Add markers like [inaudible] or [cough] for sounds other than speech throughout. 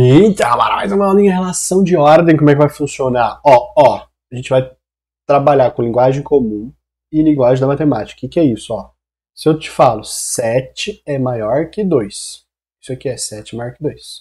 Então, agora mais uma aula em relação de ordem, como é que vai funcionar? Ó, ó, a gente vai trabalhar com linguagem comum e linguagem da matemática. O que, que é isso, ó? Se eu te falo 7 é maior que 2, isso aqui é 7 maior que 2.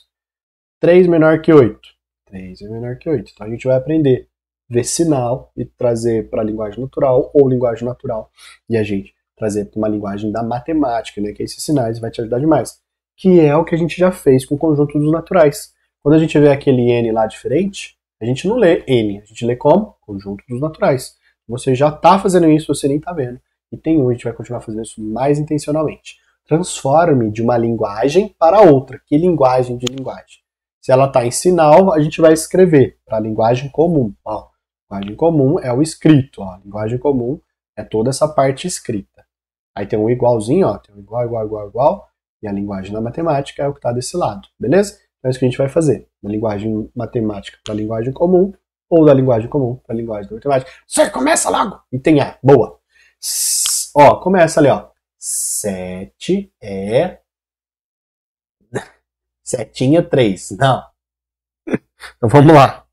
3 menor que 8, 3 é menor que 8. Então a gente vai aprender ver sinal e trazer para a linguagem natural ou linguagem natural. E a gente trazer para uma linguagem da matemática, né? Que esses sinais vai te ajudar demais que é o que a gente já fez com o conjunto dos naturais. Quando a gente vê aquele n lá diferente, a gente não lê n, a gente lê como? Conjunto dos naturais. Você já está fazendo isso, você nem está vendo. E tem um, a gente vai continuar fazendo isso mais intencionalmente. Transforme de uma linguagem para outra. Que linguagem de linguagem? Se ela está em sinal, a gente vai escrever para a linguagem comum. Ó, linguagem comum é o escrito. Ó, linguagem comum é toda essa parte escrita. Aí tem um igualzinho, ó, tem um igual, igual, igual, igual. E a linguagem da matemática é o que está desse lado, beleza? Então é isso que a gente vai fazer. Da linguagem matemática para a linguagem comum, ou da linguagem comum para a linguagem da matemática. Você começa logo! E tem A. Boa. S ó, começa ali, ó. 7 é. [laughs] Setinha 3. Não. [laughs] então vamos lá.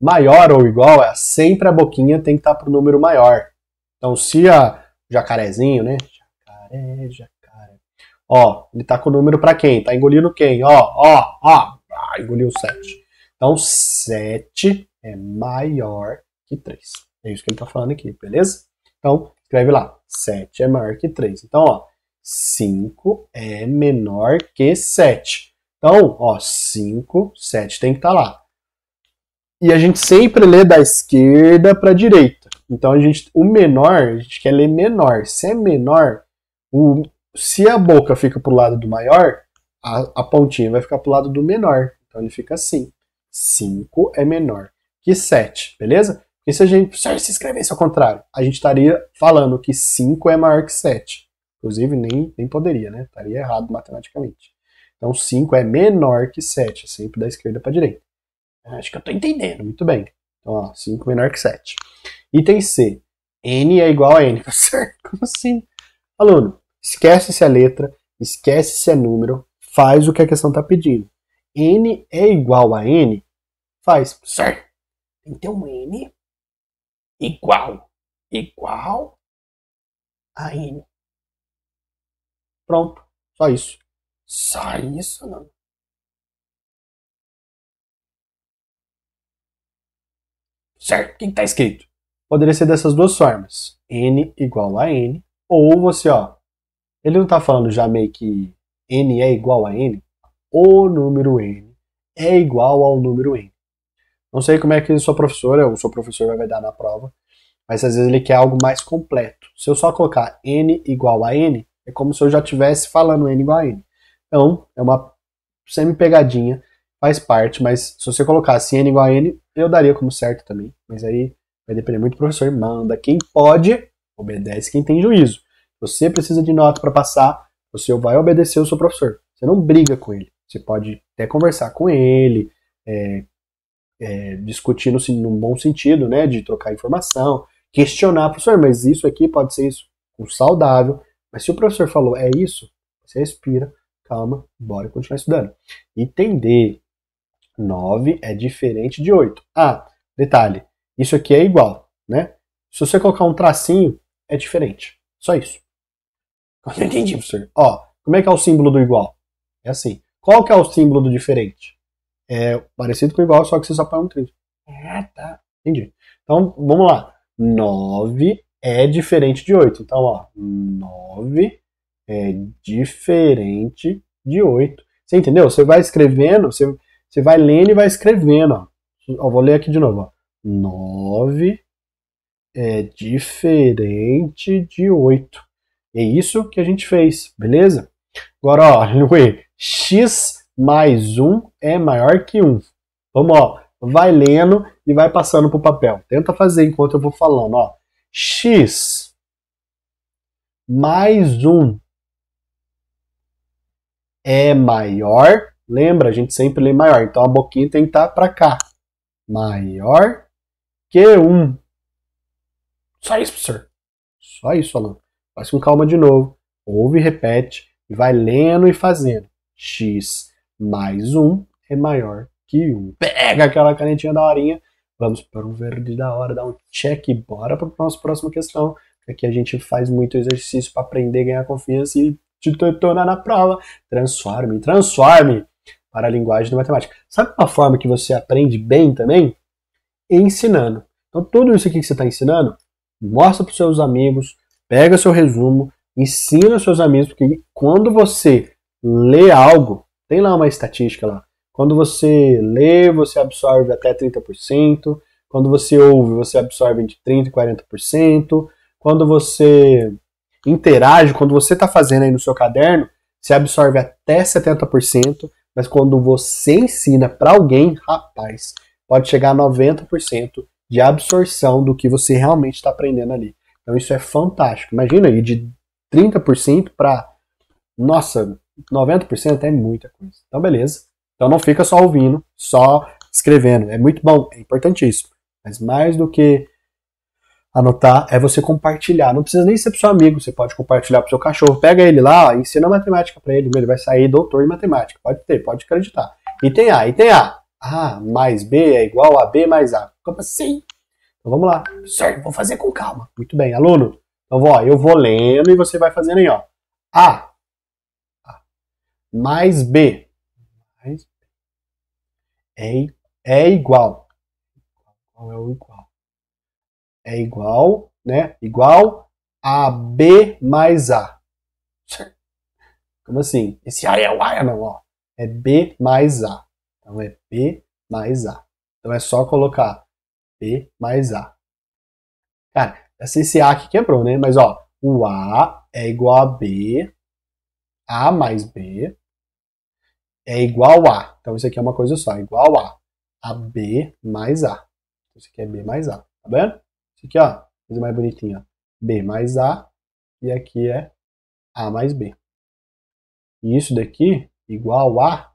Maior ou igual é sempre a boquinha tem que estar tá para o número maior. Então se a jacarezinho, né? Jacaré, jacaré Ó, ele tá com o número para quem? Tá engolindo quem? Ó, ó, ó. Ah, engoliu 7. Então, 7 é maior que 3. É isso que ele tá falando aqui, beleza? Então, escreve lá. 7 é maior que 3. Então, ó, 5 é menor que 7. Então, ó, 5, 7 tem que estar tá lá. E a gente sempre lê da esquerda para direita. Então, a gente, o menor, a gente quer ler menor. Se é menor, o se a boca fica para o lado do maior, a, a, pontinha vai ficar para o lado do menor. Então ele fica assim. 5 é menor que 7, beleza? E se a gente se, escrevesse ao contrário, a gente estaria falando que 5 é maior que 7. Inclusive, nem, nem poderia, né? Estaria errado matematicamente. Então, 5 é menor que 7, é sempre da esquerda para a direita. É, acho que eu estou entendendo, muito bem. Então, ó, 5 menor que 7. Item C. N é igual a N. [laughs] Como assim? Aluno, Esquece se é letra, esquece se é número, faz o que a questão está pedindo. N é igual a N? Faz. Certo. Então N igual, igual a N. Pronto. Só isso. Só isso não. Certo. O que está escrito? Poderia ser dessas duas formas. N igual a N. Ou você, ó, ele não está falando já meio que n é igual a n? O número n é igual ao número n. Não sei como é que sua professora ou seu professor vai dar na prova, mas às vezes ele quer algo mais completo. Se eu só colocar n igual a n, é como se eu já estivesse falando n igual a n. Então, é uma semi-pegadinha, faz parte, mas se você colocasse n igual a n, eu daria como certo também. Mas aí vai depender muito do professor. Manda quem pode, obedece quem tem juízo. Você precisa de nota para passar, você vai obedecer o seu professor. Você não briga com ele. Você pode até conversar com ele, é, é, discutir no, num bom sentido, né, de trocar informação, questionar, professor, mas isso aqui pode ser isso, um saudável. Mas se o professor falou, é isso, você respira, calma, bora continuar estudando. Entender 9 é diferente de 8. Ah, detalhe, isso aqui é igual, né? Se você colocar um tracinho, é diferente. Só isso. [laughs] não entendi, professor. Ó, como é que é o símbolo do igual? É assim. Qual que é o símbolo do diferente? É parecido com o igual, só que você só põe um trígono. Ah, é, tá. Entendi. Então, vamos lá. 9 é diferente de 8. Então, ó, 9 é diferente de 8. Você entendeu? Você vai escrevendo, você, você vai lendo e vai escrevendo. Ó. ó vou ler aqui de novo. Ó. 9 é diferente de 8. É isso que a gente fez, beleza? Agora, ó, [laughs] x mais 1 é maior que 1. Vamos, ó, vai lendo e vai passando para o papel. Tenta fazer enquanto eu vou falando, ó. x mais 1 é maior. Lembra, a gente sempre lê maior, então a boquinha tem que estar tá para cá. Maior que 1. Só isso, professor. Só isso, aluno. Faz com calma de novo. Ouve e repete. E vai lendo e fazendo. X mais 1 é maior que 1. Pega aquela canetinha da horinha. Vamos para um verde da hora, dá um check e bora para a nossa próxima questão. Aqui a gente faz muito exercício para aprender, ganhar confiança e te detonar na prova. Transforme, transforme para a linguagem da matemática. Sabe uma forma que você aprende bem também? Ensinando. Então, tudo isso aqui que você está ensinando, mostra para os seus amigos, pega seu resumo, ensina seus amigos, porque quando você lê algo, tem lá uma estatística lá. Quando você lê, você absorve até 30%. Quando você ouve, você absorve entre 30% e 40%. Quando você interage, quando você está fazendo aí no seu caderno, você absorve até 70%. Mas quando você ensina para alguém, rapaz, pode chegar a 90% de absorção do que você realmente está aprendendo ali. Então isso é fantástico. Imagina aí, de 30% para, nossa, 90% é muita coisa. Então beleza. Então não fica só ouvindo, só escrevendo. É muito bom, é importantíssimo. Mas mais do que anotar é você compartilhar. Não precisa nem ser pro seu amigo, você pode compartilhar pro seu cachorro. Pega ele lá, ó, ensina matemática para ele, ele vai sair doutor em matemática. Pode ter, pode acreditar. E tem A, e tem A. Ah, mais B é igual a B mais A. Como assim? Então vamos lá. Sir, vou fazer com calma. Muito bem, aluno. Então, ó, eu vou lendo e você vai fazendo aí, ó. A. A. Mais B. Mais é, é igual. Qual é o igual? É igual, né? Igual a B mais A. Como assim? Esse A é o A, é não, ó. É B mais A. Então é B mais A. Então é só colocar P mais A. Cara, essa esse A aqui quebrou, né? Mas ó, o A é igual a B, A mais B é igual a. Então isso aqui é uma coisa só, é igual a. A B mais A. Então, isso aqui é B mais A, tá vendo? Isso aqui, ó, coisa mais bonitinha. B mais A e aqui é A mais B. E isso daqui, igual a,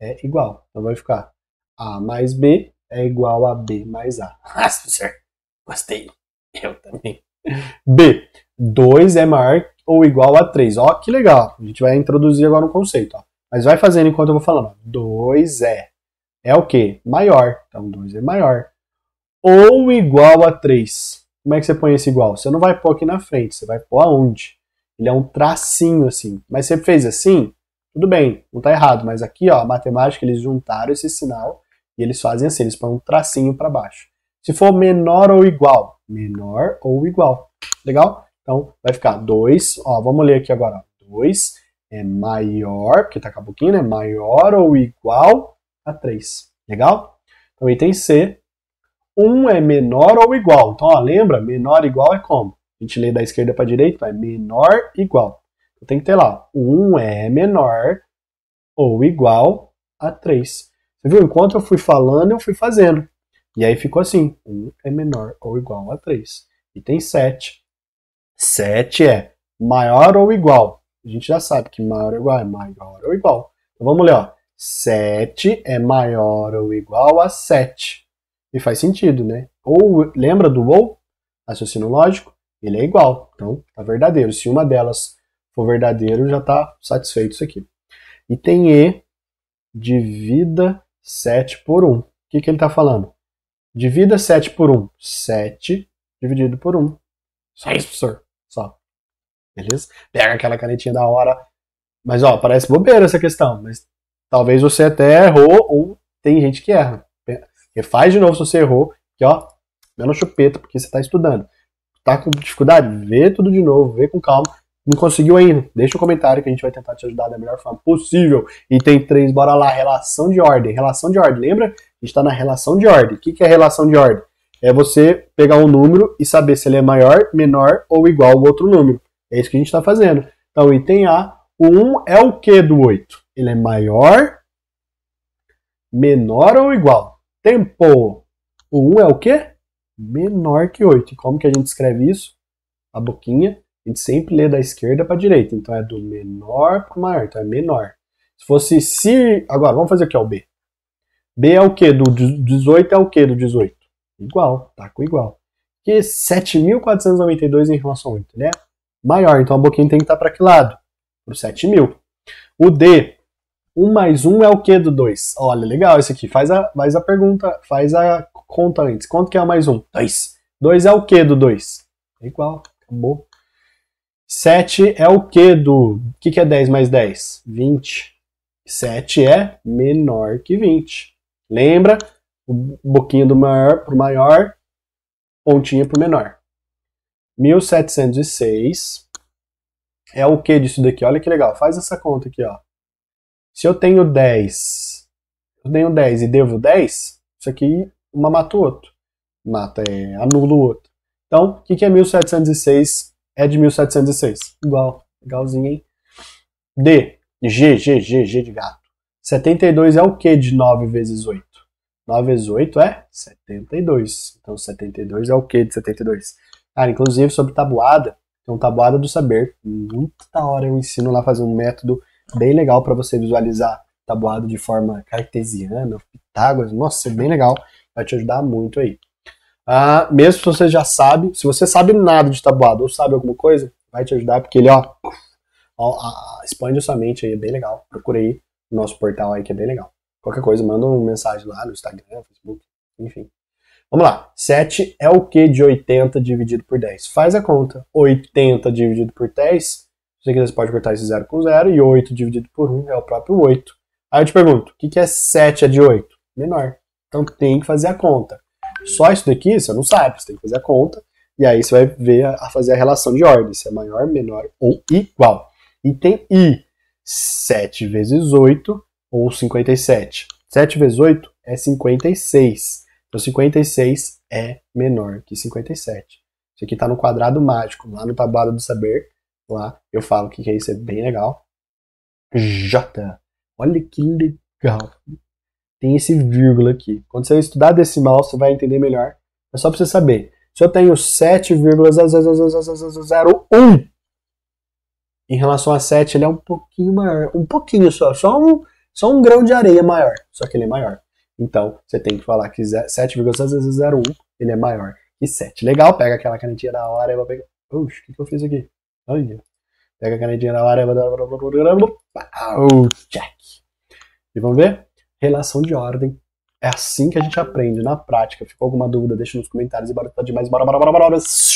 é igual. Então vai ficar A mais B é igual a B mais A. [laughs] Ah, certo. Gostei. Eu também. B. 2 é maior ou igual a 3. Ó, que legal. A gente vai introduzir agora um conceito. Ó. Mas vai fazendo enquanto eu vou falando. 2 é. É o quê? Maior. Então 2 é maior. Ou igual a 3. Como é que você põe esse igual? Você não vai pôr aqui na frente, você vai pôr aonde? Ele é um tracinho assim. Mas você fez assim? Tudo bem, não está errado. Mas aqui, ó, a matemática, eles juntaram esse sinal e eles fazem assim, eles põem um tracinho para baixo. Se for menor ou igual, menor ou igual. Legal? Então, vai ficar 2, ó, vamos ler aqui agora. 2 é maior, porque tá com a boquinha, né? Maior ou igual a 3. Legal? Então, item C, 1 um é menor ou igual. Então, ó, lembra? Menor ou igual é como? A gente lê da esquerda para direita, vai é menor igual. Então, tem que ter lá, 1 um é menor ou igual a 3 viu? Enquanto eu fui falando, eu fui fazendo. E aí ficou assim: 1 é menor ou igual a 3. E tem 7. 7 é maior ou igual. A gente já sabe que maior ou igual é maior ou igual. Então vamos ler, 7 é maior ou igual a 7. E faz sentido, né? Ou lembra do ou? Raciocínio lógico, ele é igual. Então, tá verdadeiro. Se uma delas for verdadeiro, já tá satisfeito isso aqui. E tem E, divida 7 por 1. O que, que ele está falando? Divida 7 por 1. 7 dividido por 1. Só isso, professor. Só. Beleza? Pega aquela canetinha da hora. Mas, ó, parece bobeira essa questão. Mas talvez você até errou ou tem gente que erra. Refaz de novo se você errou. Que, ó, Menos chupeta, porque você está estudando. Tá com dificuldade? Vê tudo de novo, vê com calma. Não conseguiu ainda? Deixa um comentário que a gente vai tentar te ajudar da melhor forma possível. E tem três, bora lá, relação de ordem. Relação de ordem, lembra? A gente está na relação de ordem. O que, que é relação de ordem? É você pegar um número e saber se ele é maior, menor ou igual ao outro número. É isso que a gente está fazendo. Então, item A, o 1 é o que do 8? Ele é maior, menor ou igual? Tempo. O 1 é o que? Menor que 8. E como que a gente escreve isso? A boquinha a gente sempre lê da esquerda para a direita, então é do menor para o maior, então é menor. Se fosse se. Agora, vamos fazer aqui, que o B. B é o quê? Do 18 é o quê do 18? Igual, tá com igual. Porque 7.492 em relação a 8, né? Maior, então a boquinha tem que estar tá para que lado? Para o 7.000. O D, 1 mais 1 é o quê do 2? Olha, legal isso aqui. Faz a, faz a pergunta, faz a conta antes. Quanto que é mais 1? 2. 2 é o quê do 2? É igual, acabou. 7 é o que do. O que, que é 10 mais 10? 20. 7 é menor que 20. Lembra? O boquinho do maior para o maior, pontinha para o menor. 1706 é o que disso daqui? Olha que legal. Faz essa conta aqui. Ó. Se eu tenho 10, eu tenho 10 e devo 10, isso aqui uma mata o outro. Mata, é, anula o outro. Então, o que, que é 1706 é de 1706. Igual, Legalzinho, hein? D, G, G, G, G de gato. 72 é o que de 9 vezes 8? 9 vezes 8 é 72. Então 72 é o que de 72? Cara, inclusive sobre tabuada, então tabuada do saber, muito da hora eu ensino lá fazer um método bem legal para você visualizar tabuada de forma cartesiana, Pitágoras, nossa, é bem legal, vai te ajudar muito aí. Ah, mesmo se você já sabe, se você sabe nada de tabuado ou sabe alguma coisa, vai te ajudar, porque ele, ó, ó expande a sua mente aí, é bem legal. Procura aí no nosso portal aí, que é bem legal. Qualquer coisa, manda uma mensagem lá no Instagram, Facebook, enfim. Vamos lá. 7 é o que de 80 dividido por 10? Faz a conta. 80 dividido por 10, se você quiser, você pode cortar esse 0 com 0, e 8 dividido por 1 é o próprio 8. Aí eu te pergunto, o que, que é 7 é de 8? Menor. Então tem que fazer a conta. Só isso daqui você não sabe, você tem que fazer a conta, e aí você vai ver a, a fazer a relação de ordem, se é maior, menor ou igual. Item I, 7 vezes 8 ou 57. 7 vezes 8 é 56. Então 56 é menor que 57. Isso aqui está no quadrado mágico, lá no tabuado do saber. Lá eu falo que é, isso é bem legal. J. Olha que legal tem esse vírgula aqui. Quando você estudar decimal, você vai entender melhor. É só para você saber. Se eu tenho 7,0001 em relação a 7, ele é um pouquinho maior. Um pouquinho só. Só um, só um grão de areia maior. Só que ele é maior. Então, você tem que falar que 7,0001 ele é maior que 7. Legal, pega aquela canetinha da hora e vai pegar. Oxe, o que, que eu fiz aqui? Olha. Pega a canetinha da hora. e blá, dar. check. E vamos ver? relação de ordem. É assim que a gente aprende na prática. Ficou alguma dúvida? Deixa nos comentários e bora tá demais. Bora, bora, bora, bora. bora.